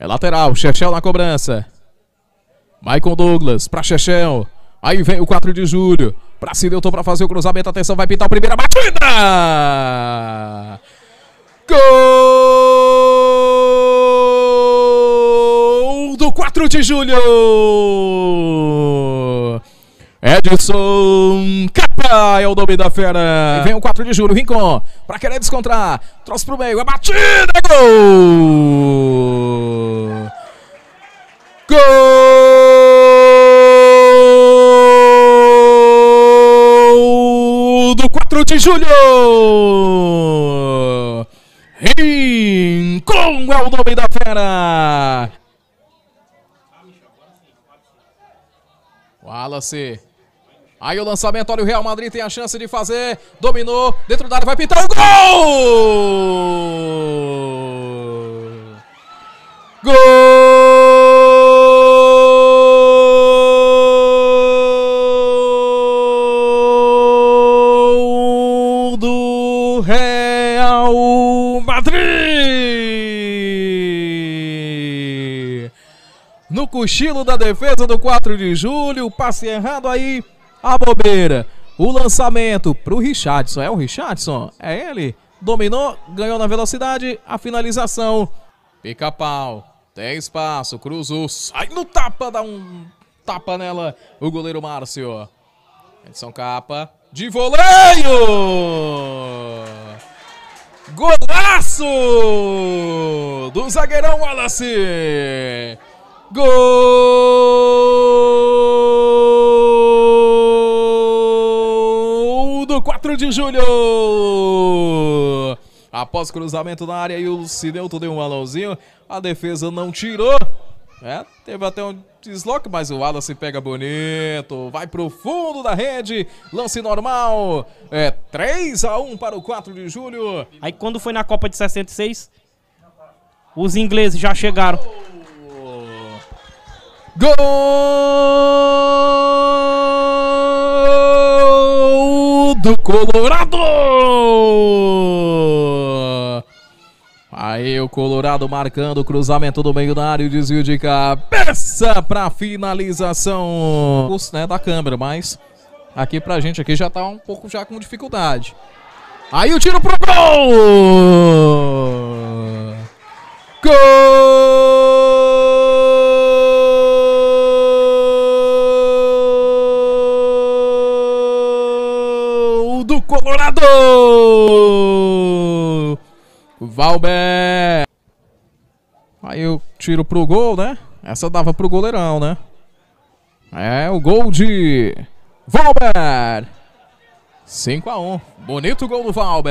É lateral, Chechel na cobrança. Michael Douglas para Chechel. Aí vem o 4 de julho. Pra Cidelton para fazer o cruzamento. Atenção, vai pintar a primeira batida! Gol do 4 de julho! Edson Capa é o nome da fera. E vem o 4 de julho, Rincon, pra querer descontrar. Trouxe pro meio, a é batida, gol! Frutti Júnior! Rincon é o nome da fera! Wallace. Aí o lançamento, olha o Real Madrid tem a chance de fazer. Dominou, dentro da área, vai pintar o gol! Real Madrid! No cochilo da defesa do 4 de julho, passe errado aí, a bobeira. O lançamento para o Richardson, é o Richardson? É ele? Dominou, ganhou na velocidade, a finalização. Pica pau, tem espaço, cruzou, sai no tapa, dá um tapa nela o goleiro Márcio. Edição capa de voleio! Golaço do zagueirão Wallace! Gol do 4 de julho! Após cruzamento na área e o Cineuto deu um alãozinho, a defesa não tirou. É, teve até um desloque, mas o Wallace pega bonito. Vai pro fundo da rede. Lance normal. É 3 a 1 para o 4 de julho. Aí quando foi na Copa de 66, os ingleses já chegaram. Gol! Gol do Colorado! Aí o Colorado marcando o cruzamento do meio da área, o desvio de cabeça para finalização né, da câmera, mas aqui pra gente aqui já tá um pouco já com dificuldade. Aí o tiro pro gol! Gol do Colorado! Valber! Aí eu tiro pro gol, né? Essa dava pro goleirão, né? É o gol de Valber! 5 a 1 Bonito gol do Valber.